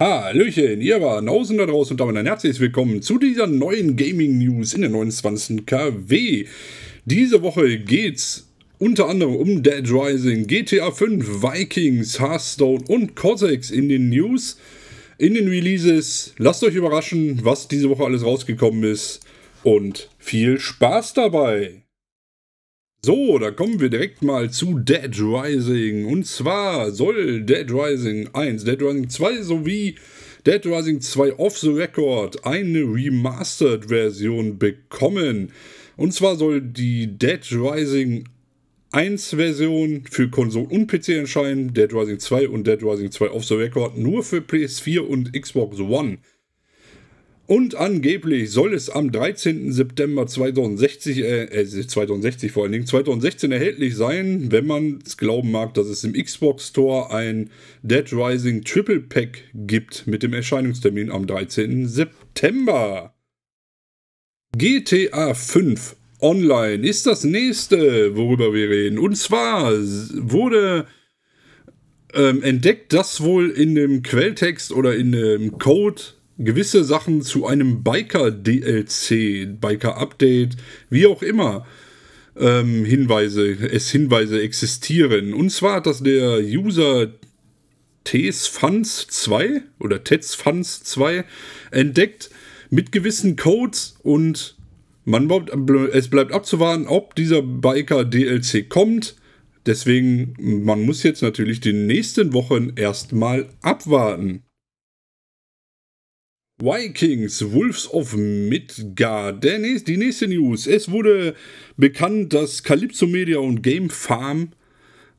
Hallöchen, ihr war Nausen da draußen und damit ein herzliches Willkommen zu dieser neuen Gaming News in der 29. KW. Diese Woche geht's unter anderem um Dead Rising, GTA 5, Vikings, Hearthstone und Cossacks in den News. In den Releases, lasst euch überraschen, was diese Woche alles rausgekommen ist und viel Spaß dabei! So, da kommen wir direkt mal zu Dead Rising. Und zwar soll Dead Rising 1, Dead Rising 2 sowie Dead Rising 2 Off the Record eine Remastered-Version bekommen. Und zwar soll die Dead Rising 1-Version für Konsolen und PC erscheinen, Dead Rising 2 und Dead Rising 2 Off the Record nur für PS4 und Xbox One. Und angeblich soll es am 13. September 2060, äh, 2060 äh, vor allen Dingen, 2016 erhältlich sein, wenn man es glauben mag, dass es im Xbox Store ein Dead Rising Triple Pack gibt mit dem Erscheinungstermin am 13. September. GTA 5 Online ist das nächste, worüber wir reden. Und zwar wurde ähm, entdeckt, dass wohl in dem Quelltext oder in dem Code gewisse Sachen zu einem Biker-DLC, Biker-Update, wie auch immer, ähm, Hinweise, es Hinweise existieren. Und zwar hat das der User TESFUNS 2 oder TESFUNS 2 entdeckt mit gewissen Codes und man es bleibt abzuwarten, ob dieser Biker DLC kommt. Deswegen, man muss jetzt natürlich die nächsten Wochen erstmal abwarten. Vikings, Wolves of Midgard. Der, die nächste News. Es wurde bekannt, dass Calypso Media und Game Farm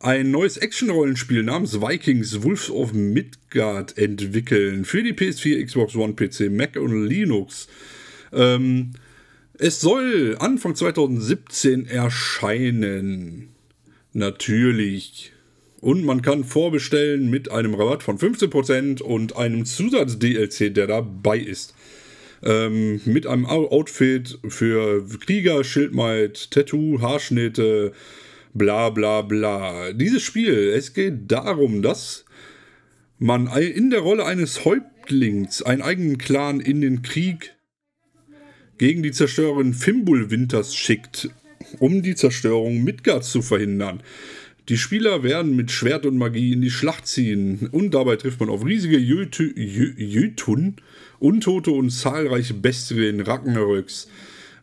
ein neues Action-Rollenspiel namens Vikings Wolves of Midgard entwickeln. Für die PS4, Xbox One, PC, Mac und Linux. Ähm, es soll Anfang 2017 erscheinen. Natürlich. Und man kann vorbestellen mit einem Rabatt von 15% und einem Zusatz-DLC, der dabei ist. Ähm, mit einem Outfit für Krieger, Schildmaid, Tattoo, Haarschnitte, bla bla bla. Dieses Spiel, es geht darum, dass man in der Rolle eines Häuptlings einen eigenen Clan in den Krieg gegen die Zerstörerin Fimbulwinters schickt, um die Zerstörung Midgards zu verhindern. Die Spieler werden mit Schwert und Magie in die Schlacht ziehen und dabei trifft man auf riesige Jütun, Untote und zahlreiche Bestien in Ragnaröks.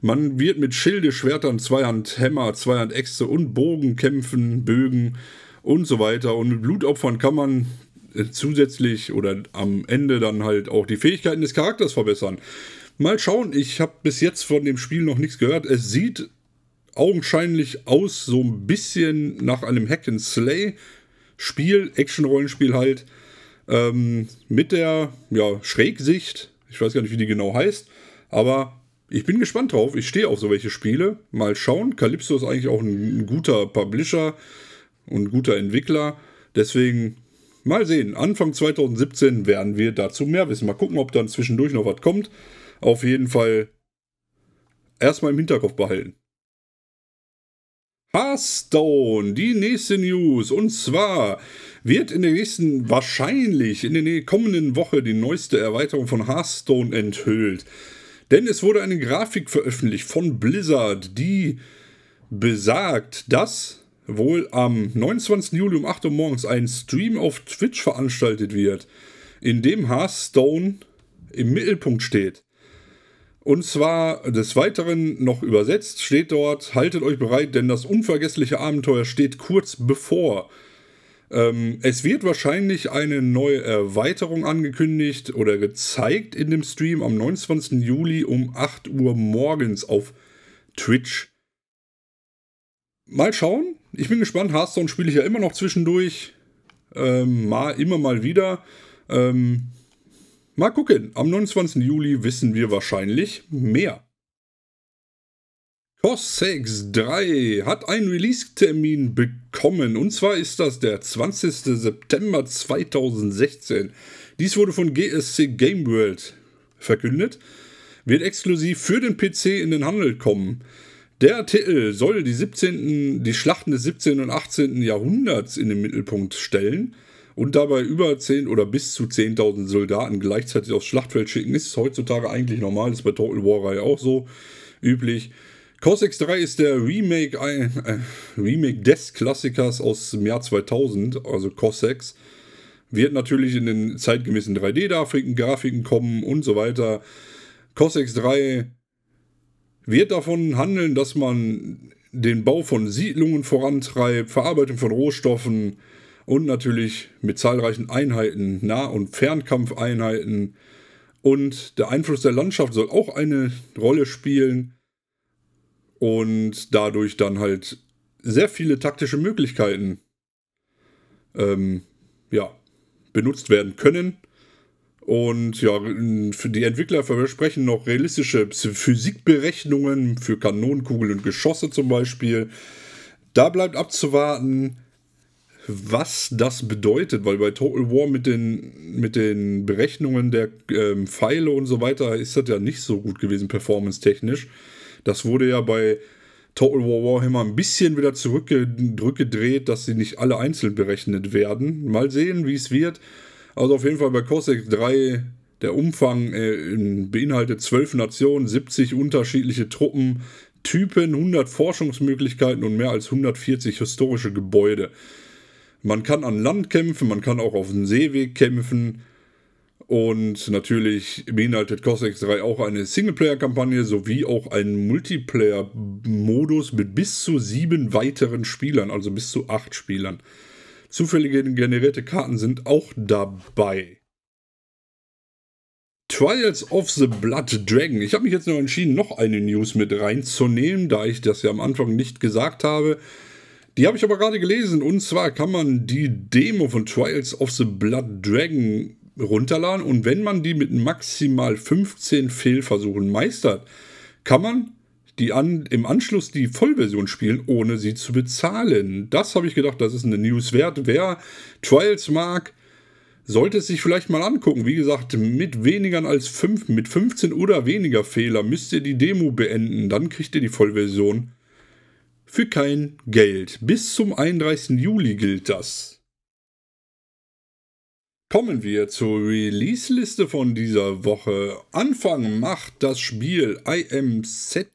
Man wird mit Schilde, Schwertern, Zweihand, Hämmer, Zweihand, Äxte und Bogen kämpfen, Bögen und so weiter. Und mit Blutopfern kann man äh, zusätzlich oder am Ende dann halt auch die Fähigkeiten des Charakters verbessern. Mal schauen, ich habe bis jetzt von dem Spiel noch nichts gehört. Es sieht augenscheinlich aus so ein bisschen nach einem Hack and Slay Spiel, Action-Rollenspiel halt, ähm, mit der ja, Schrägsicht. Ich weiß gar nicht, wie die genau heißt, aber ich bin gespannt drauf. Ich stehe auf so welche Spiele. Mal schauen. Calypso ist eigentlich auch ein, ein guter Publisher und guter Entwickler. Deswegen mal sehen. Anfang 2017 werden wir dazu mehr wissen. Mal gucken, ob dann zwischendurch noch was kommt. Auf jeden Fall erstmal im Hinterkopf behalten. Hearthstone, die nächste News. Und zwar wird in der nächsten, wahrscheinlich in der kommenden Woche die neueste Erweiterung von Hearthstone enthüllt. Denn es wurde eine Grafik veröffentlicht von Blizzard, die besagt, dass wohl am 29. Juli um 8 Uhr morgens ein Stream auf Twitch veranstaltet wird, in dem Hearthstone im Mittelpunkt steht. Und zwar des Weiteren noch übersetzt steht dort, haltet euch bereit, denn das unvergessliche Abenteuer steht kurz bevor. Ähm, es wird wahrscheinlich eine neue Erweiterung angekündigt oder gezeigt in dem Stream am 29. Juli um 8 Uhr morgens auf Twitch. Mal schauen. Ich bin gespannt. Hearthstone spiele ich ja immer noch zwischendurch. Ähm, mal, immer mal wieder. Ähm, Mal gucken, am 29. Juli wissen wir wahrscheinlich mehr. Cossex 3 hat einen Release-Termin bekommen und zwar ist das der 20. September 2016. Dies wurde von GSC Game World verkündet, wird exklusiv für den PC in den Handel kommen. Der Titel soll die, 17., die Schlachten des 17. und 18. Jahrhunderts in den Mittelpunkt stellen und dabei über 10 oder bis zu 10.000 Soldaten gleichzeitig aufs Schlachtfeld schicken, ist heutzutage eigentlich normal, ist bei Total War Reihe auch so üblich. Cossacks 3 ist der Remake, äh, Remake des Klassikers aus dem Jahr 2000, also Cossacks. Wird natürlich in den zeitgemäßen 3D-Grafiken kommen und so weiter. Cossacks 3 wird davon handeln, dass man den Bau von Siedlungen vorantreibt, Verarbeitung von Rohstoffen, und natürlich mit zahlreichen Einheiten, Nah- und Fernkampfeinheiten. Und der Einfluss der Landschaft soll auch eine Rolle spielen und dadurch dann halt sehr viele taktische Möglichkeiten ähm, ja, benutzt werden können. Und ja, für die Entwickler versprechen noch realistische Physikberechnungen für Kanonenkugeln und Geschosse zum Beispiel. Da bleibt abzuwarten was das bedeutet, weil bei Total War mit den, mit den Berechnungen der ähm, Pfeile und so weiter ist das ja nicht so gut gewesen, performance-technisch. Das wurde ja bei Total War Warhammer ein bisschen wieder zurückgedreht, dass sie nicht alle einzeln berechnet werden. Mal sehen, wie es wird. Also auf jeden Fall bei Cossack 3, der Umfang äh, beinhaltet 12 Nationen, 70 unterschiedliche Truppen. Typen, 100 Forschungsmöglichkeiten und mehr als 140 historische Gebäude. Man kann an Land kämpfen, man kann auch auf dem Seeweg kämpfen. Und natürlich beinhaltet Cossacks 3 auch eine Singleplayer-Kampagne sowie auch einen Multiplayer-Modus mit bis zu sieben weiteren Spielern, also bis zu acht Spielern. Zufällige generierte Karten sind auch dabei. Trials of the Blood Dragon. Ich habe mich jetzt noch entschieden, noch eine News mit reinzunehmen, da ich das ja am Anfang nicht gesagt habe. Die habe ich aber gerade gelesen und zwar kann man die Demo von Trials of the Blood Dragon runterladen und wenn man die mit maximal 15 Fehlversuchen meistert, kann man die an, im Anschluss die Vollversion spielen, ohne sie zu bezahlen. Das habe ich gedacht, das ist eine News wert. Wer Trials mag, sollte es sich vielleicht mal angucken. Wie gesagt, mit weniger als 5, mit 15 oder weniger Fehler müsst ihr die Demo beenden, dann kriegt ihr die Vollversion. Für kein Geld. Bis zum 31. Juli gilt das. Kommen wir zur Release-Liste von dieser Woche. Anfang macht das Spiel IMZ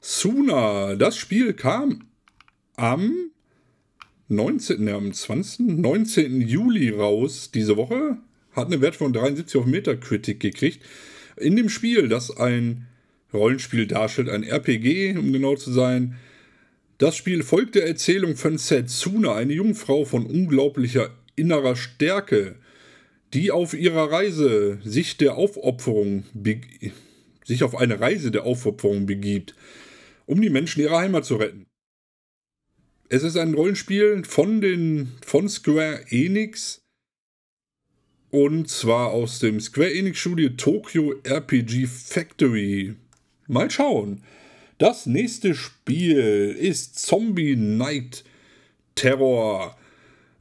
Suna. Das Spiel kam am 19. Ne, am 20. 19. Juli raus diese Woche. Hat einen Wert von 73 auf Metacritic gekriegt. In dem Spiel, das ein Rollenspiel darstellt, ein RPG, um genau zu sein, das Spiel folgt der Erzählung von Setsuna, eine Jungfrau von unglaublicher innerer Stärke, die auf ihrer Reise sich der Aufopferung sich auf eine Reise der Aufopferung begibt, um die Menschen ihrer Heimat zu retten. Es ist ein Rollenspiel von den von Square Enix und zwar aus dem Square Enix Studio Tokyo RPG Factory. Mal schauen. Das nächste Spiel ist Zombie Night Terror.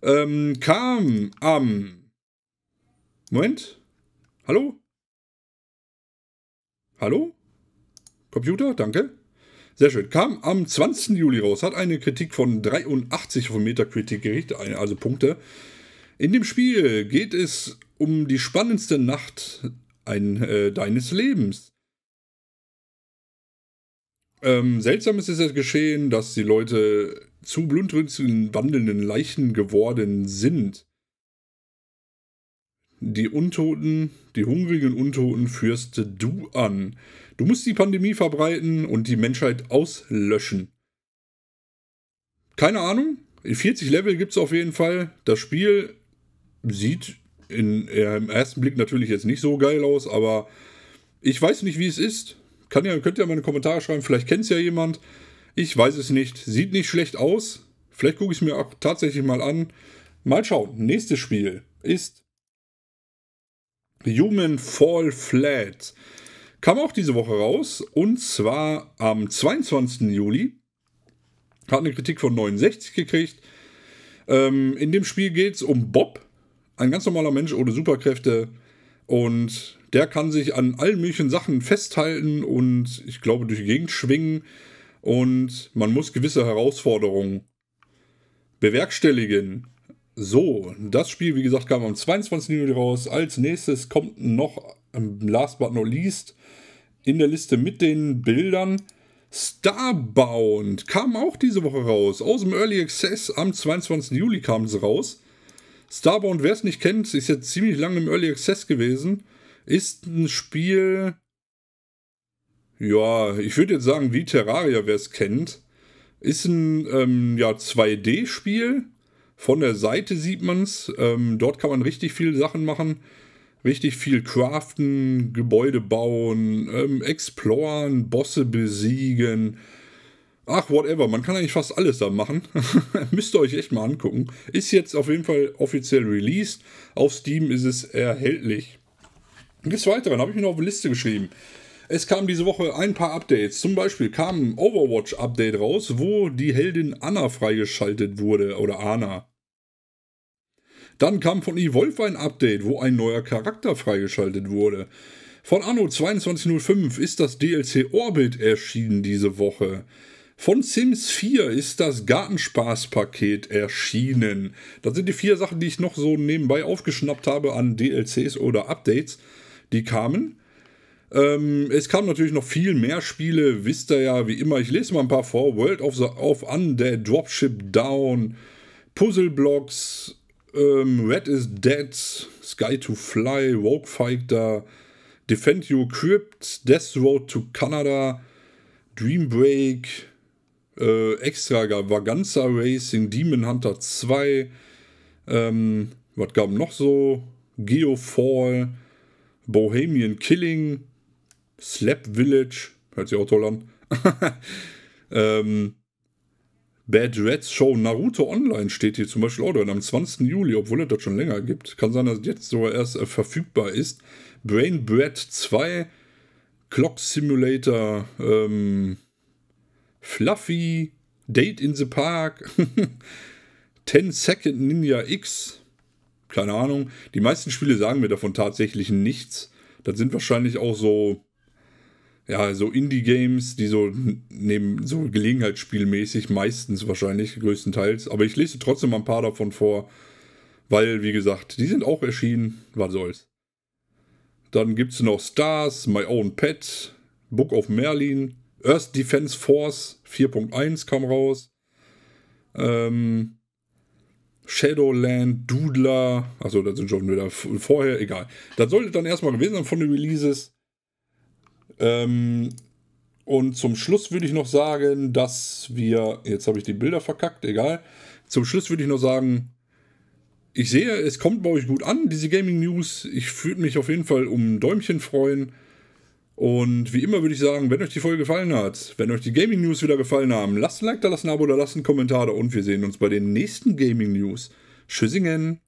Ähm, kam am. Moment. Hallo? Hallo? Computer, danke. Sehr schön. Kam am 20. Juli raus, hat eine Kritik von 83 von Metacritic gerichtet, also Punkte. In dem Spiel geht es um die spannendste Nacht ein, äh, deines Lebens. Ähm, seltsam ist es jetzt geschehen, dass die Leute zu blutrünstigen wandelnden Leichen geworden sind. Die Untoten, die hungrigen Untoten führst du an. Du musst die Pandemie verbreiten und die Menschheit auslöschen. Keine Ahnung. 40 Level gibt es auf jeden Fall. Das Spiel sieht in, im ersten Blick natürlich jetzt nicht so geil aus, aber ich weiß nicht, wie es ist. Kann ja, könnt ihr ja mal in die Kommentare schreiben, vielleicht kennt es ja jemand. Ich weiß es nicht. Sieht nicht schlecht aus. Vielleicht gucke ich es mir auch tatsächlich mal an. Mal schauen. Nächstes Spiel ist Human Fall Flat. Kam auch diese Woche raus und zwar am 22. Juli. Hat eine Kritik von 69 gekriegt. Ähm, in dem Spiel geht es um Bob, ein ganz normaler Mensch ohne Superkräfte, und der kann sich an allen möglichen Sachen festhalten und ich glaube durch die Gegend schwingen. Und man muss gewisse Herausforderungen bewerkstelligen. So, das Spiel, wie gesagt, kam am 22. Juli raus. Als nächstes kommt noch, ähm, last but not least, in der Liste mit den Bildern Starbound. Kam auch diese Woche raus. Aus dem Early Access am 22. Juli kam es raus. Starbound, wer es nicht kennt, ist jetzt ziemlich lange im Early Access gewesen. Ist ein Spiel. Ja, ich würde jetzt sagen, wie Terraria, wer es kennt. Ist ein ähm, ja, 2D-Spiel. Von der Seite sieht man es. Ähm, dort kann man richtig viele Sachen machen. Richtig viel craften, Gebäude bauen, ähm, exploren, Bosse besiegen. Ach, whatever, man kann eigentlich fast alles da machen. Müsst ihr euch echt mal angucken. Ist jetzt auf jeden Fall offiziell released. Auf Steam ist es erhältlich. Des Weiteren habe ich mir noch auf eine Liste geschrieben. Es kamen diese Woche ein paar Updates. Zum Beispiel kam ein Overwatch-Update raus, wo die Heldin Anna freigeschaltet wurde. Oder Anna. Dann kam von Evolve ein Update, wo ein neuer Charakter freigeschaltet wurde. Von Anno 2205 ist das DLC Orbit erschienen diese Woche. Von Sims 4 ist das Gartenspaßpaket erschienen. Das sind die vier Sachen, die ich noch so nebenbei aufgeschnappt habe an DLCs oder Updates, die kamen. Ähm, es kamen natürlich noch viel mehr Spiele, wisst ihr ja, wie immer. Ich lese mal ein paar vor. World of, the, of Undead, Dropship Down, Puzzle Blocks, ähm, Red is Dead, Sky to Fly, Rogue Fighter, Defend You Crypt, Death Road to Canada, Dream Break, äh, extra gab Vaganza Racing, Demon Hunter 2, ähm, was gab noch so? Geofall, Bohemian Killing, Slap Village, hört sich auch toll an. ähm, Bad Reds Show Naruto Online steht hier zum Beispiel auch drin am 20. Juli, obwohl es das schon länger gibt. Kann sein, dass es jetzt sogar erst äh, verfügbar ist. Brain Bread 2, Clock Simulator, ähm, Fluffy, Date in the Park, 10 Second Ninja X. Keine Ahnung. Die meisten Spiele sagen mir davon tatsächlich nichts. Das sind wahrscheinlich auch so, ja, so Indie-Games, die so neben so Gelegenheitsspielmäßig meistens wahrscheinlich, größtenteils. Aber ich lese trotzdem mal ein paar davon vor, weil, wie gesagt, die sind auch erschienen. Was soll's. Dann gibt es noch Stars, My Own Pet, Book of Merlin, Earth Defense Force 4.1 kam raus. Ähm, Shadowland, Doodler, also das sind schon wieder vorher, egal. Das sollte dann erstmal gewesen sein von den Releases. Ähm, und zum Schluss würde ich noch sagen, dass wir, jetzt habe ich die Bilder verkackt, egal. Zum Schluss würde ich noch sagen, ich sehe, es kommt bei euch gut an, diese Gaming News. Ich würde mich auf jeden Fall um ein Däumchen freuen. Und wie immer würde ich sagen, wenn euch die Folge gefallen hat, wenn euch die Gaming News wieder gefallen haben, lasst ein Like da, lasst ein Abo da, lasst einen Kommentar da und wir sehen uns bei den nächsten Gaming News. Tschüssingen!